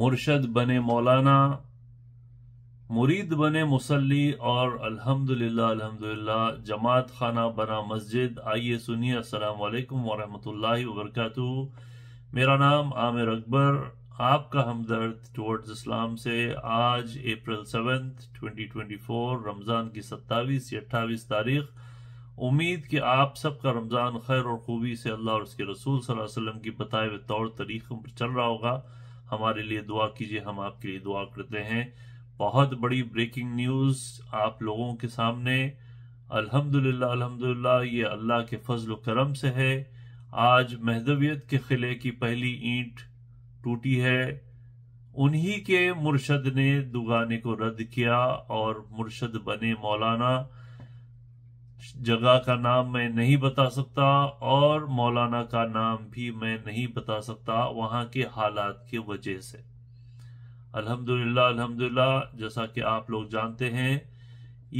मुर्शद बने मौलाना मुरीद बने मुसल्ली और अल्हम्दुलिल्लाह अल्हम्दुलिल्लाह जमात खाना बना मस्जिद आइए सुनिए अस्सलाम वालेकुम वरहमतुल्लाहि वबरकातु मेरा नाम आमिर अकबर आपका हमदर्द टुवर्ड्स इस्लाम से आज अप्रैल सेवेंथ 2024 रमज़ान की सत्ताईस या अट्ठाईस तारीख उम्मीद कि आप सबका रमज़ान खैर और खूबी से अल्लाह और उसके रसूल सल्लल्लाहु अलैहि वसल्लम की बताए हुए तौर तरीक़ों पर चल रहा होगा हमारे लिए दुआ कीजिए हम आपके लिए दुआ करते हैं बहुत बड़ी ब्रेकिंग न्यूज़ आप लोगों के सामने अल्हम्दुलिल्लाह अल्हम्दुलिल्लाह ये अल्लाह के फजल करम से है आज महदवियत के किले की पहली ईंट टूटी है उन्हीं के मुर्शद ने दुगाने को रद्द किया और मुर्शद बने मौलाना जगह का नाम मैं नहीं बता सकता और मौलाना का नाम भी मैं नहीं बता सकता वहां के हालात की वजह से अल्हम्दुलिल्लाह अल्हम्दुलिल्लाह जैसा कि आप लोग जानते हैं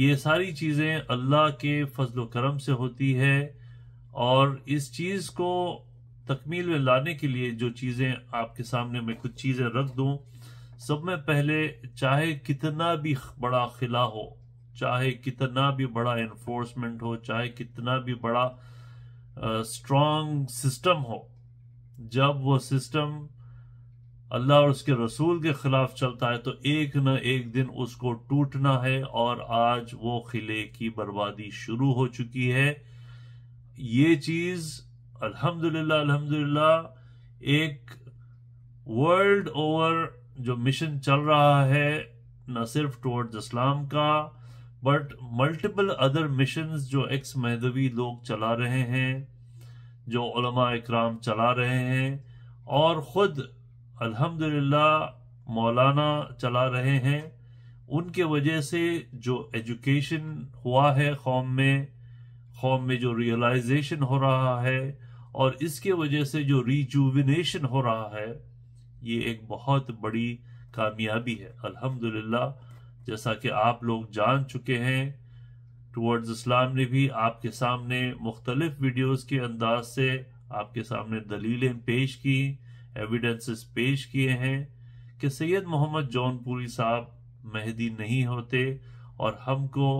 ये सारी चीज़ें अल्लाह के फजल करम से होती है और इस चीज़ को तकमील में लाने के लिए जो चीज़ें आपके सामने मैं कुछ चीज़ें रख दू सब में पहले चाहे कितना भी बड़ा खिला हो चाहे कितना भी बड़ा एनफोर्समेंट हो चाहे कितना भी बड़ा uh, सिस्टम हो जब वो सिस्टम अल्लाह और उसके रसूल के खिलाफ चलता है तो एक न एक दिन उसको टूटना है और आज वो खिले की बर्बादी शुरू हो चुकी है ये चीज अल्हम्दुलिल्लाह अल्हम्दुलिल्लाह एक वर्ल्ड ओवर जो मिशन चल रहा है न सिर्फ टुवर्ड्स इस्लाम का बट मल्टीपल अदर मिशन जो एक्स महदवी लोग चला रहे हैं जो इकराम चला रहे हैं और ख़ुद अल्हम्दुलिल्लाह मौलाना चला रहे हैं उनके वजह से जो एजुकेशन हुआ है कौम में कौम में जो रियलाइजेशन हो रहा है और इसके वजह से जो रिजुविनेशन हो रहा है ये एक बहुत बड़ी कामयाबी है अल्हम्दुलिल्लाह जैसा कि आप लोग जान चुके हैं टूवर्ड्स इस्लाम ने भी आपके सामने मुख्तलिफ वीडियोस के अंदाज से आपके सामने दलीलें पेश की एविडेंसेस पेश किए हैं कि सैयद मोहम्मद जौनपुरी साहब मेहदी नहीं होते और हमको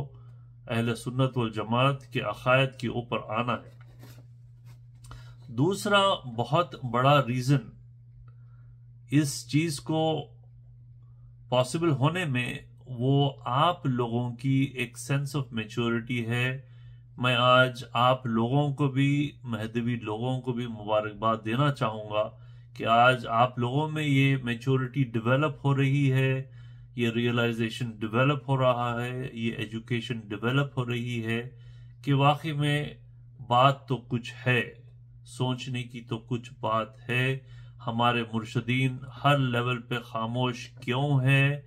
अहल सुन्नत वल जमात के अकायद के ऊपर आना है दूसरा बहुत बड़ा रीज़न इस चीज़ को पॉसिबल होने में वो आप लोगों की एक सेंस ऑफ मेच्योरिटी है मैं आज आप लोगों को भी महदवी लोगों को भी मुबारकबाद देना चाहूँगा कि आज आप लोगों में ये मेच्योरिटी डेवलप हो रही है ये रियलाइजेशन डेवलप हो रहा है ये एजुकेशन डेवलप हो रही है कि वाकई में बात तो कुछ है सोचने की तो कुछ बात है हमारे मुर्शदीन हर लेवल पे खामोश क्यों हैं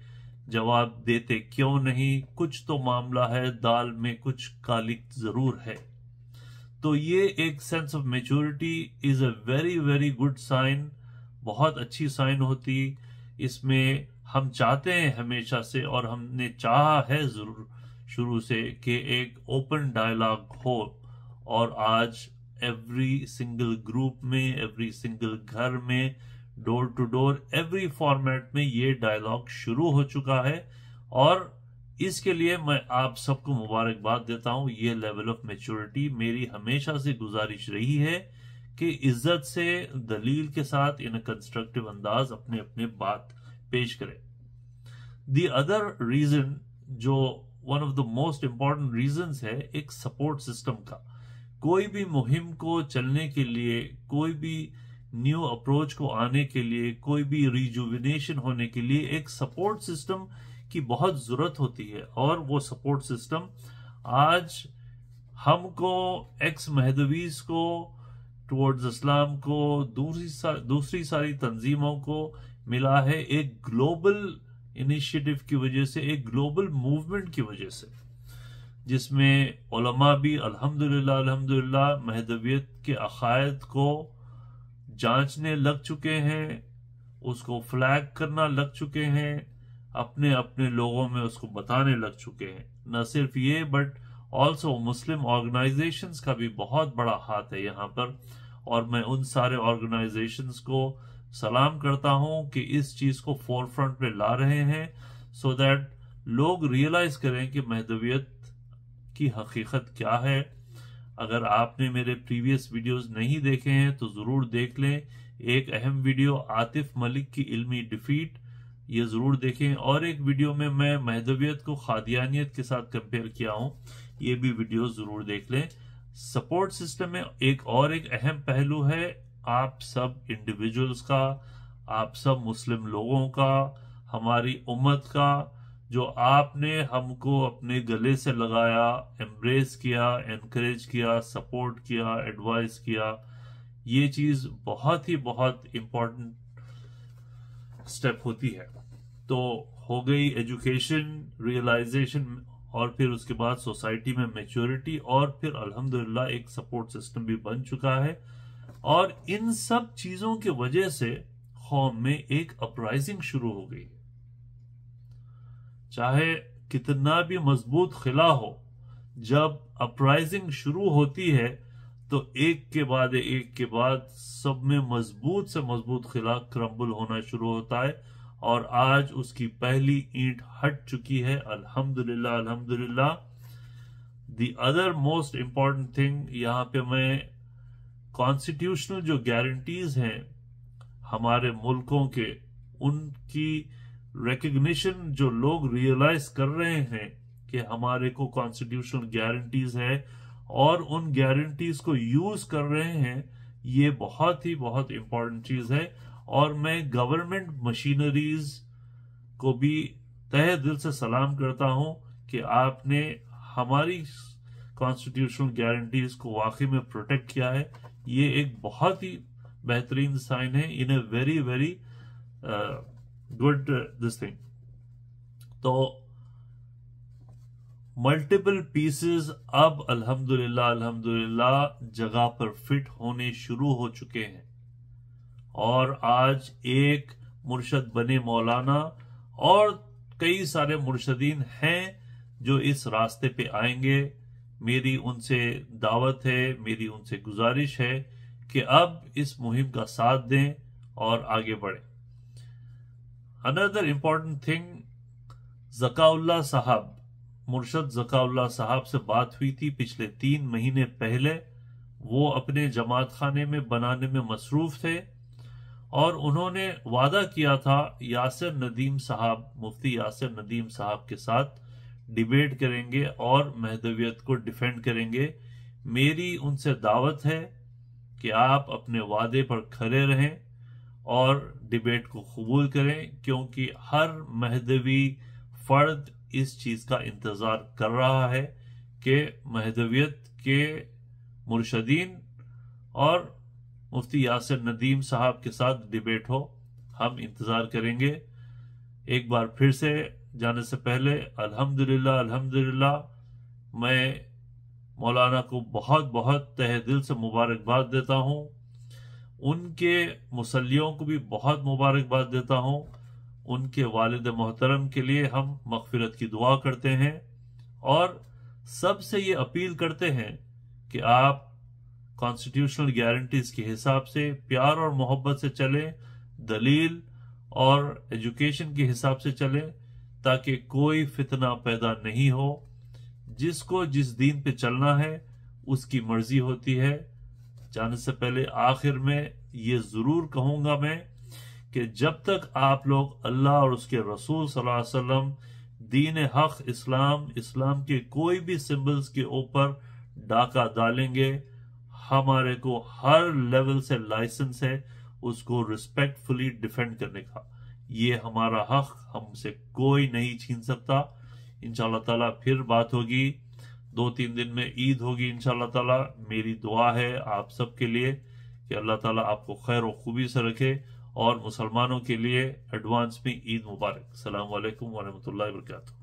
जवाब देते क्यों नहीं कुछ तो मामला है दाल में कुछ कालिक जरूर है तो ये एक sense of maturity is a very very good sign बहुत अच्छी साइन होती इसमें हम चाहते हैं हमेशा से और हमने चाहा है जरूर शुरू से कि एक ओपन डायलॉग हो और आज एवरी सिंगल ग्रुप में एवरी सिंगल घर में door to door every format में ये डायलॉग शुरू हो चुका है और इसके लिए मैं आप सबको मुबारकबाद देता हूं ये लेवल ऑफ मेच्योरिटी मेरी हमेशा से गुजारिश रही है कि इज्जत से दलील के साथ इन कंस्ट्रक्टिव अंदाज अपने अपने बात पेश करें दी अदर रीजन जो one of the most important reason है एक सपोर्ट सिस्टम का कोई भी मुहिम को चलने के लिए कोई भी न्यू अप्रोच को आने के लिए कोई भी रिजुविनेशन होने के लिए एक सपोर्ट सिस्टम की बहुत ज़रूरत होती है और वो सपोर्ट सिस्टम आज हमको एक्स महदवीज को टुवर्ड्स इस्लाम को दूसरी सा, दूसरी सारी तंजीमों को मिला है एक ग्लोबल इनिशिएटिव की वजह से एक ग्लोबल मूवमेंट की वजह से जिसमें भी अल्हम्दुलिल्लाह अल्हम्दुलिल्लाह महदवियत के अकायद को जांचने लग चुके हैं उसको फ्लैग करना लग चुके हैं अपने अपने लोगों में उसको बताने लग चुके हैं न सिर्फ ये बट ऑल्सो मुस्लिम ऑर्गेनाइजेशन का भी बहुत बड़ा हाथ है यहाँ पर और मैं उन सारे ऑर्गेनाइजेशन को सलाम करता हूँ कि इस चीज को फोर फ्रंट पे ला रहे हैं सो so दैट लोग रियलाइज करें कि महदवियत की हकीकत क्या है अगर आपने मेरे प्रीवियस वीडियोस नहीं देखे हैं तो ज़रूर देख लें एक अहम वीडियो आतिफ मलिक की इल्मी डिफीट ये ज़रूर देखें और एक वीडियो में मैं महदवियत को खादियानियत के साथ कंपेयर किया हूँ ये भी वीडियो ज़रूर देख लें सपोर्ट सिस्टम में एक और एक अहम पहलू है आप सब इंडिविजुअल्स का आप सब मुस्लिम लोगों का हमारी उम्मत का जो आपने हमको अपने गले से लगाया एम्ब्रेस किया एनकरेज किया सपोर्ट किया एडवाइस किया ये चीज़ बहुत ही बहुत इम्पोर्टेंट स्टेप होती है तो हो गई एजुकेशन रियलाइजेशन और फिर उसके बाद सोसाइटी में मेच्योरिटी और फिर अल्हम्दुलिल्लाह एक सपोर्ट सिस्टम भी बन चुका है और इन सब चीज़ों की वजह से कौम में एक अपराइजिंग शुरू हो गई चाहे कितना भी मजबूत खिला हो जब अपराइजिंग शुरू होती है तो एक के बाद एक के बाद सब में मजबूत से मजबूत खिला क्रम्बल होना शुरू होता है और आज उसकी पहली ईंट हट चुकी है अल्हम्दुलिल्लाह अल्हम्दुलिल्लाह the other most important thing यहाँ पे मैं कॉन्स्टिट्यूशनल जो गारंटीज हैं हमारे मुल्कों के उनकी रिकग्निशन जो लोग रियलाइज कर रहे हैं कि हमारे को कॉन्स्टिट्यूशनल गारंटीज है और उन गारंटीज को यूज कर रहे हैं ये बहुत ही बहुत इम्पोर्टेंट चीज है और मैं गवर्नमेंट मशीनरीज को भी तह दिल से सलाम करता हूं कि आपने हमारी कॉन्स्टिट्यूशनल गारंटीज को वाकई में प्रोटेक्ट किया है ये एक बहुत ही बेहतरीन साइन है in a very very good this thing तो मल्टीपल पीसेस अब अल्हम्दुलिल्लाह अल्हम्दुलिल्लाह जगह पर फिट होने शुरू हो चुके हैं और आज एक मुर्शद बने मौलाना और कई सारे मुर्शदीन हैं जो इस रास्ते पे आएंगे मेरी उनसे दावत है मेरी उनसे गुजारिश है कि अब इस मुहिम का साथ दें और आगे बढ़ें Another important thing जकाउल्ला साहब मुर्शद जकाउल्ला साहब से बात हुई थी पिछले तीन महीने पहले वो अपने जमात खाने में बनाने में मसरूफ थे और उन्होंने वादा किया था यासिर नदीम साहब मुफ्ती यासिर नदीम साहब के साथ डिबेट करेंगे और महदवियत को डिफेंड करेंगे मेरी उनसे दावत है कि आप अपने वादे पर खड़े रहें और डिबेट को कबूल करें क्योंकि हर महदवी फर्द इस चीज़ का इंतज़ार कर रहा है कि महदवियत के मुर्शदीन और मुफ्ती यासिर नदीम साहब के साथ डिबेट हो हम इंतज़ार करेंगे एक बार फिर से जाने से पहले अल्हम्दुलिल्लाह अल्हम्दुलिल्लाह मैं मौलाना को बहुत बहुत तहे दिल से मुबारकबाद देता हूँ उनके मुसलियों को भी बहुत मुबारकबाद देता हूँ उनके वालद मोहतरम के लिए हम मगफरत की दुआ करते हैं और सबसे ये अपील करते हैं कि आप कॉन्स्टिट्यूशनल गारंटीज़ के हिसाब से प्यार और मोहब्बत से चलें दलील और एजुकेशन के हिसाब से चलें ताकि कोई फितना पैदा नहीं हो जिसको जिस दीन पे चलना है उसकी मर्जी होती है जाने से पहले आखिर में ये ज़रूर कहूंगा मैं कि जब तक आप लोग अल्लाह और उसके रसूल सल्लल्लाहु अलैहि वसल्लम दीन हक इस्लाम इस्लाम के कोई भी सिंबल्स के ऊपर डाका डालेंगे हमारे को हर लेवल से लाइसेंस है उसको रिस्पेक्टफुली डिफेंड करने का ये हमारा हक हमसे कोई नहीं छीन सकता इन ताला फिर बात होगी दो तीन दिन में ईद होगी इन तला मेरी दुआ है आप सबके लिए कि अल्लाह ताला आपको खैर व खूबी से रखे और मुसलमानों के लिए एडवांस में ईद मुबारक सलाम वालेकुम वरहमतुल्लाहि